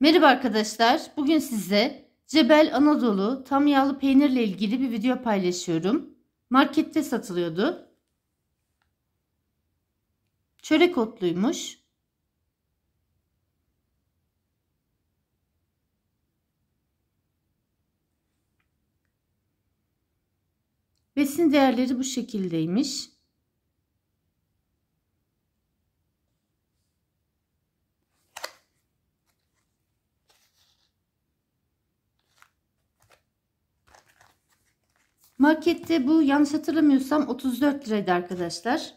Merhaba arkadaşlar. Bugün size Cebel Anadolu tam yağlı peynirle ilgili bir video paylaşıyorum. Markette satılıyordu. Çörek otluymuş. Besin değerleri bu şekildeymiş. Markette bu yanlış hatırlamıyorsam 34 liraydı arkadaşlar.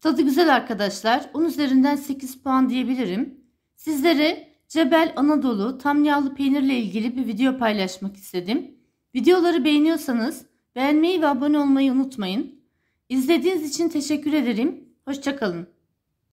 Tadı güzel arkadaşlar. 10 üzerinden 8 puan diyebilirim. Sizlere Cebel Anadolu tam yağlı peynirle ilgili bir video paylaşmak istedim. Videoları beğeniyorsanız beğenmeyi ve abone olmayı unutmayın. İzlediğiniz için teşekkür ederim. Hoşçakalın.